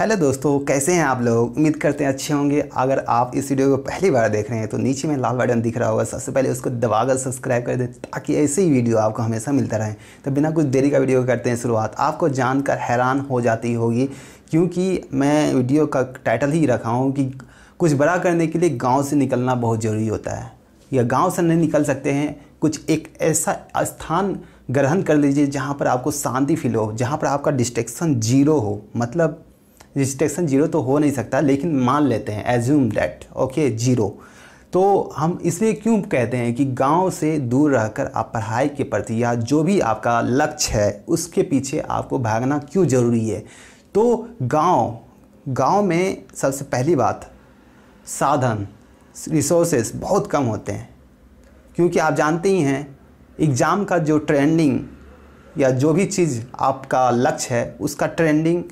hello दोस्तों कैसे हैं आप लोग उम्मीद करते हैं अच्छे होंगे अगर आप इस वीडियो को पहली बार देख रहे हैं तो नीचे में लाल बटन दिख रहा होगा सबसे पहले उसको दबाकर सब्सक्राइब कर दें ताकि ऐसे ही वीडियो आपको हमेशा मिलता रहे तो बिना कुछ देरी का वीडियो करते हैं शुरुआत आपको जानकर हैरान हो जाती होगी क्योंकि मैं वीडियो का टाइटल ही रखा हूँ कि कुछ बड़ा करने के लिए गाँव से निकलना बहुत ज़रूरी होता है या गाँव से नहीं निकल सकते हैं कुछ एक ऐसा स्थान ग्रहण कर लीजिए जहाँ पर आपको शांति फील हो जहाँ पर आपका डिस्ट्रेक्शन जीरो हो मतलब रिस्ट्रिक्शन जीरो तो हो नहीं सकता लेकिन मान लेते हैं एज्यूम डैट ओके जीरो तो हम इसलिए क्यों कहते हैं कि गांव से दूर रहकर आप पढ़ाई के प्रति या जो भी आपका लक्ष्य है उसके पीछे आपको भागना क्यों ज़रूरी है तो गांव गांव में सबसे पहली बात साधन रिसोर्सेस बहुत कम होते हैं क्योंकि आप जानते ही हैं एग्ज़ाम का जो ट्रेंडिंग या जो भी चीज़ आपका लक्ष्य है उसका ट्रेंडिंग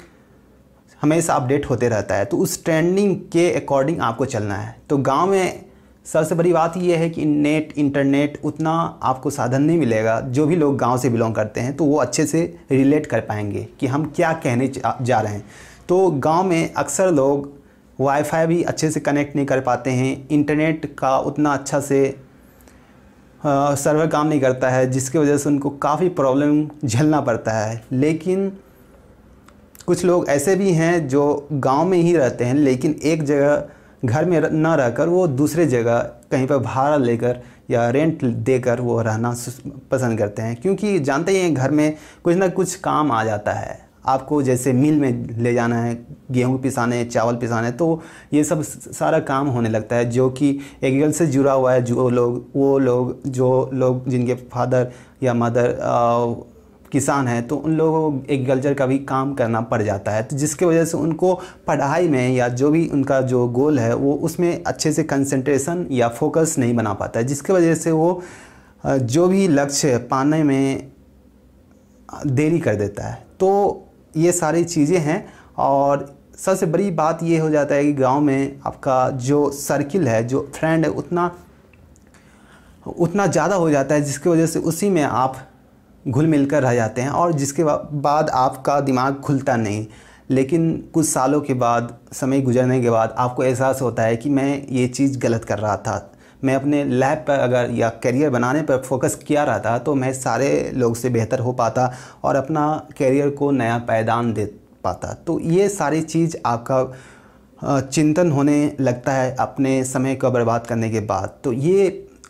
हमेशा अपडेट होते रहता है तो उस ट्रेंडिंग के अकॉर्डिंग आपको चलना है तो गांव में सबसे बड़ी बात यह है कि नेट इंटरनेट उतना आपको साधन नहीं मिलेगा जो भी लोग गांव से बिलोंग करते हैं तो वो अच्छे से रिलेट कर पाएंगे कि हम क्या कहने जा रहे हैं तो गांव में अक्सर लोग वाईफाई भी अच्छे से कनेक्ट नहीं कर पाते हैं इंटरनेट का उतना अच्छा से सर्वर काम नहीं करता है जिसकी वजह से उनको काफ़ी प्रॉब्लम झेलना पड़ता है लेकिन कुछ लोग ऐसे भी हैं जो गांव में ही रहते हैं लेकिन एक जगह घर में न रहकर वो दूसरे जगह कहीं पर भाड़ा लेकर या रेंट देकर वो रहना पसंद करते हैं क्योंकि जानते ही हैं घर में कुछ ना कुछ काम आ जाता है आपको जैसे मिल में ले जाना है गेहूँ पिसाने चावल पिसाने तो ये सब सारा काम होने लगता है जो कि एग्रीकल्चर से जुड़ा हुआ है जो लोग वो लोग जो लोग जिनके फादर या मदर किसान हैं तो उन लोगों को एग्रीकल्चर का भी काम करना पड़ जाता है तो जिसके वजह से उनको पढ़ाई में या जो भी उनका जो गोल है वो उसमें अच्छे से कंसंट्रेशन या फोकस नहीं बना पाता है जिसके वजह से वो जो भी लक्ष्य पाने में देरी कर देता है तो ये सारी चीज़ें हैं और सबसे बड़ी बात ये हो जाता है कि गांव में आपका जो सर्किल है जो फ्रेंड है उतना उतना ज़्यादा हो जाता है जिसकी वजह से उसी में आप घुल मिल कर रह जाते हैं और जिसके बाद आपका दिमाग खुलता नहीं लेकिन कुछ सालों के बाद समय गुजरने के बाद आपको एहसास होता है कि मैं ये चीज़ गलत कर रहा था मैं अपने लैब पर अगर या करियर बनाने पर फोकस किया रहता तो मैं सारे लोग से बेहतर हो पाता और अपना करियर को नया पैदान दे पाता तो ये सारी चीज़ आपका चिंतन होने लगता है अपने समय को बर्बाद करने के बाद तो ये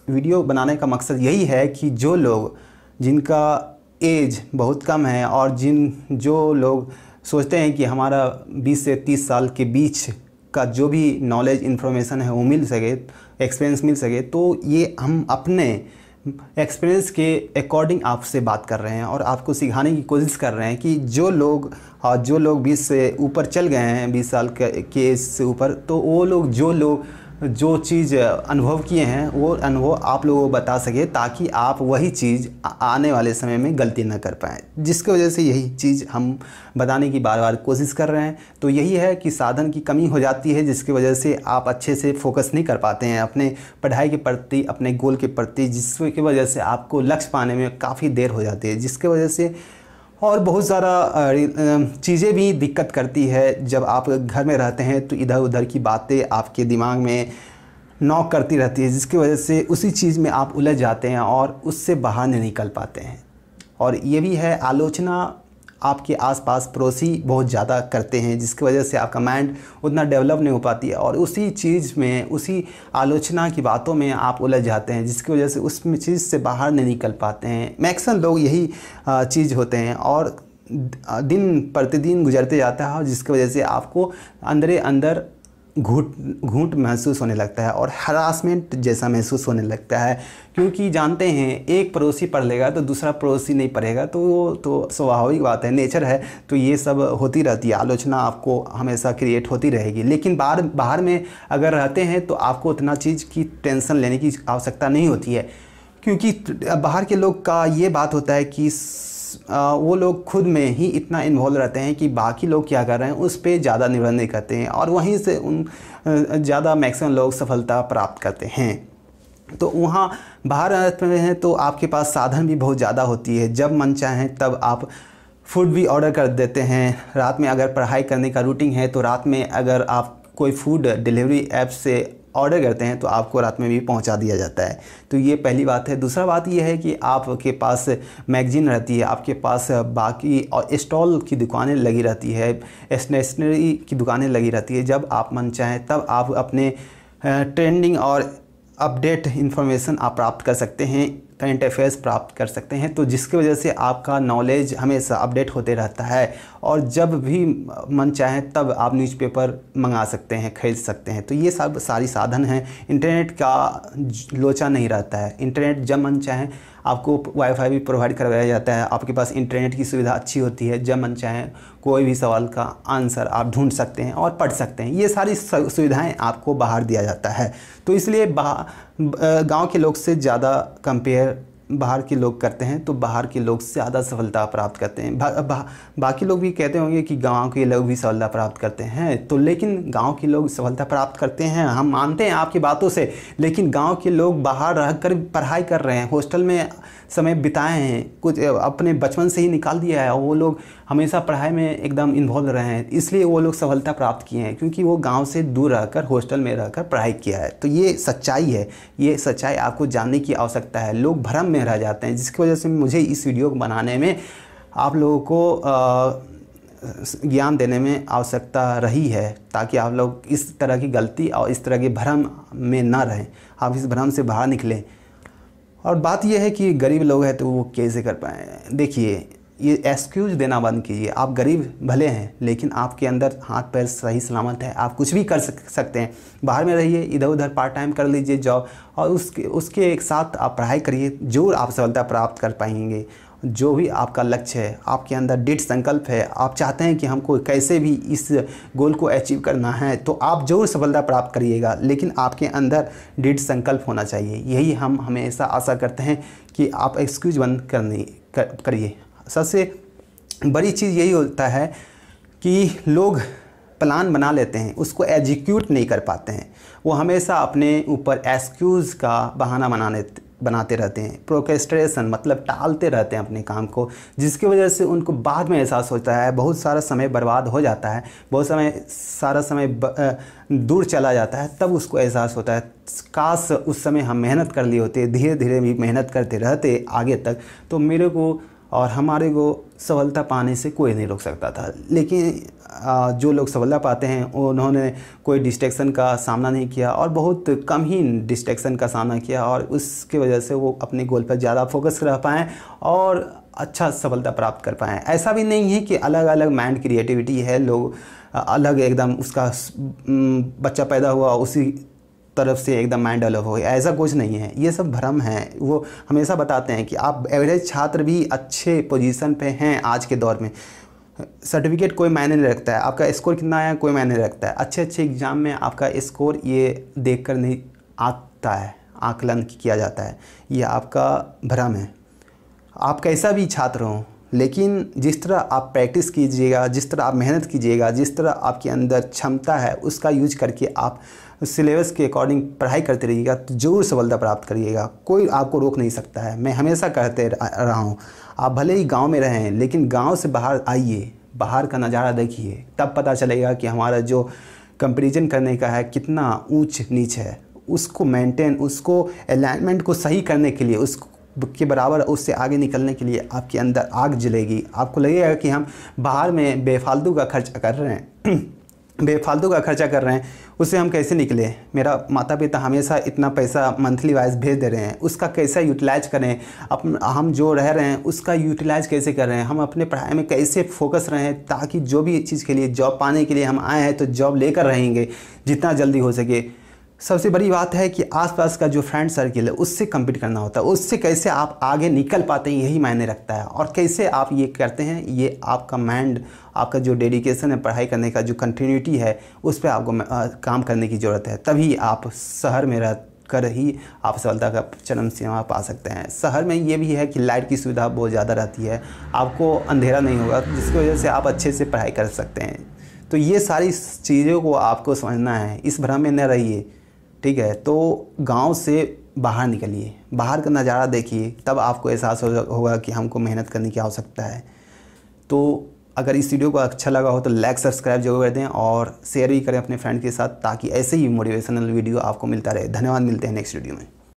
वीडियो बनाने का मकसद यही है कि जो लोग जिनका एज बहुत कम है और जिन जो लोग सोचते हैं कि हमारा 20 से 30 साल के बीच का जो भी नॉलेज इन्फॉर्मेशन है वो मिल सके एक्सपीरियंस मिल सके तो ये हम अपने एक्सपीरियंस के अकॉर्डिंग आपसे बात कर रहे हैं और आपको सिखाने की कोशिश कर रहे हैं कि जो लोग और हाँ, जो लोग 20 से ऊपर चल गए हैं 20 साल के एज से ऊपर तो वो लोग जो लोग जो चीज़ अनुभव किए हैं वो अनुभव आप लोगों को बता सके ताकि आप वही चीज़ आने वाले समय में गलती ना कर पाएँ जिसकी वजह से यही चीज़ हम बताने की बार बार कोशिश कर रहे हैं तो यही है कि साधन की कमी हो जाती है जिसकी वजह से आप अच्छे से फोकस नहीं कर पाते हैं अपने पढ़ाई के प्रति अपने गोल के प्रति जिसकी वजह से आपको लक्ष्य पाने में काफ़ी देर हो जाती है जिसके वजह से और बहुत सारा चीज़ें भी दिक्कत करती है जब आप घर में रहते हैं तो इधर उधर की बातें आपके दिमाग में नॉक करती रहती है जिसकी वजह से उसी चीज़ में आप उलझ जाते हैं और उससे बाहर नहीं निकल पाते हैं और ये भी है आलोचना आपके आसपास पड़ोसी बहुत ज़्यादा करते हैं जिसकी वजह से आपका माइंड उतना डेवलप नहीं हो पाती है और उसी चीज़ में उसी आलोचना की बातों में आप उलझ जाते हैं जिसकी वजह से उस चीज़ से बाहर नहीं निकल पाते हैं मैक्सिमम लोग यही चीज़ होते हैं और दिन प्रतिदिन गुजरते जाता है जिसकी वजह से आपको अंदर अंदर घूट घूट महसूस होने लगता है और हरासमेंट जैसा महसूस होने लगता है क्योंकि जानते हैं एक पड़ोसी पढ़ लेगा तो दूसरा पड़ोसी नहीं पढ़ेगा तो तो स्वाभाविक बात है नेचर है तो ये सब होती रहती है आलोचना आपको हमेशा क्रिएट होती रहेगी लेकिन बाहर बाहर में अगर रहते हैं तो आपको उतना चीज़ की टेंशन लेने की आवश्यकता नहीं होती है क्योंकि बाहर के लोग का ये बात होता है कि वो लोग खुद में ही इतना इन्वॉल्व रहते हैं कि बाकी लोग क्या कर रहे हैं उस पर ज़्यादा निर्भर नहीं करते हैं और वहीं से उन ज़्यादा मैक्सिमम लोग सफलता प्राप्त करते हैं तो वहाँ बाहर में हैं तो आपके पास साधन भी बहुत ज़्यादा होती है जब मन चाहें तब आप फूड भी ऑर्डर कर देते हैं रात में अगर पढ़ाई करने का रूटीन है तो रात में अगर आप कोई फूड डिलीवरी ऐप से ऑर्डर करते हैं तो आपको रात में भी पहुंचा दिया जाता है तो ये पहली बात है दूसरा बात ये है कि आपके पास मैगजीन रहती है आपके पास बाकी और इस्टॉल की दुकानें लगी रहती है स्टेशनरी की दुकानें लगी रहती है जब आप मन चाहें तब आप अपने ट्रेंडिंग और अपडेट इन्फॉर्मेशन आप प्राप्त कर सकते हैं करंट अफेयर्स प्राप्त कर सकते हैं तो जिसकी वजह से आपका नॉलेज हमेशा अपडेट होते रहता है और जब भी मन चाहे तब आप न्यूज़पेपर मंगा सकते हैं खरीद सकते हैं तो ये सब सारी साधन हैं इंटरनेट का लोचा नहीं रहता है इंटरनेट जब मन चाहें आपको वाईफाई भी प्रोवाइड करवाया जाता है आपके पास इंटरनेट की सुविधा अच्छी होती है जब मन चाहे कोई भी सवाल का आंसर आप ढूंढ सकते हैं और पढ़ सकते हैं ये सारी सुविधाएं आपको बाहर दिया जाता है तो इसलिए गांव के लोग से ज़्यादा कंपेयर बाहर के लोग करते हैं तो बाहर के लोग ज़्यादा सफलता प्राप्त करते हैं बा, बा, बाकी लोग भी कहते होंगे कि गांव के लोग भी सफलता प्राप्त करते हैं तो लेकिन गांव के लोग सफलता प्राप्त करते हैं हम मानते हैं आपकी बातों से लेकिन गांव के लोग बाहर रह कर पढ़ाई कर रहे हैं हॉस्टल में समय बिताए हैं कुछ अपने बचपन से ही निकाल दिया है वो लोग हमेशा पढ़ाई में एकदम इन्वॉल्व रहे हैं इसलिए वो लोग सफलता प्राप्त किए हैं क्योंकि वो गाँव से दूर रहकर हॉस्टल में रहकर पढ़ाई किया है तो ये सच्चाई है ये सच्चाई आपको जानने की आवश्यकता है लोग भ्रम में रह जाते हैं जिसकी वजह से मुझे इस वीडियो को बनाने में आप लोगों को ज्ञान देने में आवश्यकता रही है ताकि आप लोग इस तरह की गलती और इस तरह के भ्रम में ना रहें आप इस भ्रम से बाहर निकलें और बात यह है कि गरीब लोग हैं तो वो कैसे कर पाए देखिए ये एक्सक्यूज देना बंद कीजिए आप गरीब भले हैं लेकिन आपके अंदर हाथ पैर सही सलामत है आप कुछ भी कर सक, सकते हैं बाहर में रहिए इधर उधर पार्ट टाइम कर लीजिए जॉब और उसके उसके एक साथ आप पढ़ाई करिए जरूर आप सफलता प्राप्त कर पाएंगे जो भी आपका लक्ष्य है आपके अंदर डेढ़ संकल्प है आप चाहते हैं कि हमको कैसे भी इस गोल को अचीव करना है तो आप जरूर सफलता प्राप्त करिएगा लेकिन आपके अंदर डेढ़ संकल्प होना चाहिए यही हम हमेशा आशा करते हैं कि आप एक्सक्यूज बंद करनी करिए सबसे बड़ी चीज़ यही होता है कि लोग प्लान बना लेते हैं उसको एग्जीक्यूट नहीं कर पाते हैं वो हमेशा अपने ऊपर एक्सक्यूज़ का बहाना बनाने बनाते रहते हैं प्रोकेस्ट्रेशन मतलब टालते रहते हैं अपने काम को जिसकी वजह से उनको बाद में एहसास होता है बहुत सारा समय बर्बाद हो जाता है बहुत समय सारा समय दूर चला जाता है तब उसको एहसास होता है काश उस समय हम मेहनत कर ली होते धीरे धीरे भी मेहनत करते रहते आगे तक तो मेरे को और हमारे को सफलता पाने से कोई नहीं रोक सकता था लेकिन जो लोग सफलता पाते हैं उन्होंने कोई डिस्ट्रैक्शन का सामना नहीं किया और बहुत कम ही डिस्ट्रैक्शन का सामना किया और उसके वजह से वो अपने गोल पर ज़्यादा फोकस रह पाएँ और अच्छा सफलता प्राप्त कर पाएँ ऐसा भी नहीं है कि अलग अलग माइंड क्रिएटिविटी है लोग अलग एकदम उसका बच्चा पैदा हुआ उसी तरफ से एकदम माइंड डेवलप हो गया ऐसा कुछ नहीं है ये सब भ्रम है वो हमेशा बताते हैं कि आप एवरेज छात्र भी अच्छे पोजीशन पे हैं आज के दौर में सर्टिफिकेट कोई मायने नहीं रखता है आपका स्कोर कितना आया कोई मायने नहीं रखता है अच्छे अच्छे एग्ज़ाम में आपका स्कोर ये देख कर नहीं आता है आकलन किया जाता है ये आपका भ्रम है आप कैसा भी छात्र हों लेकिन जिस तरह आप प्रैक्टिस कीजिएगा जिस तरह आप मेहनत कीजिएगा जिस तरह आपके अंदर क्षमता है उसका यूज करके आप सिलेबस के अकॉर्डिंग पढ़ाई करते रहिएगा तो ज़रूर सफलता प्राप्त करिएगा कोई आपको रोक नहीं सकता है मैं हमेशा कहते रहा हूँ आप भले ही गाँव में रहें लेकिन गाँव से बाहर आइए बाहर का नज़ारा देखिए तब पता चलेगा कि हमारा जो कंपेरिजन करने का है कितना ऊंच नीच है उसको मेंटेन उसको अलाइनमेंट को सही करने के लिए उसको के बराबर उससे आगे निकलने के लिए आपके अंदर आग जलेगी आपको लगेगा कि हम बाहर में बेफालतू का खर्चा कर रहे हैं बेफालतू का खर्चा कर रहे हैं उससे हम कैसे निकले मेरा माता पिता हमेशा इतना पैसा मंथली वाइज भेज दे रहे हैं उसका कैसा यूटिलाइज करें अपन हम जो रह रहे हैं उसका यूटिलाइज कैसे कर रहे हैं हम अपने पढ़ाई में कैसे फोकस रहें ताकि जो भी चीज़ के लिए जॉब पाने के लिए हम आए हैं तो जॉब लेकर रहेंगे जितना जल्दी हो सके सबसे बड़ी बात है कि आसपास का जो फ्रेंड सर्किल है उससे कम्पीट करना होता है उससे कैसे आप आगे निकल पाते हैं यही मायने रखता है और कैसे आप ये करते हैं ये आपका माइंड आपका जो डेडिकेशन है पढ़ाई करने का जो कंटिन्यूटी है उस पर आपको काम करने की ज़रूरत है तभी आप शहर में रह कर ही आप सफलता का चरम सीमा पा सकते हैं शहर में ये भी है कि लाइट की सुविधा बहुत ज़्यादा रहती है आपको अंधेरा नहीं होगा जिसकी वजह से आप अच्छे से पढ़ाई कर सकते हैं तो ये सारी चीज़ों को आपको समझना है इस भ्रम में न रहिए ठीक है तो गांव से बाहर निकलिए बाहर का नज़ारा देखिए तब आपको एहसास होगा कि हमको मेहनत करने की आवश्यकता है तो अगर इस वीडियो को अच्छा लगा हो तो लाइक सब्सक्राइब जरूर कर दें और शेयर भी करें अपने फ्रेंड के साथ ताकि ऐसे ही मोटिवेशनल वीडियो आपको मिलता रहे धन्यवाद मिलते हैं नेक्स्ट वीडियो में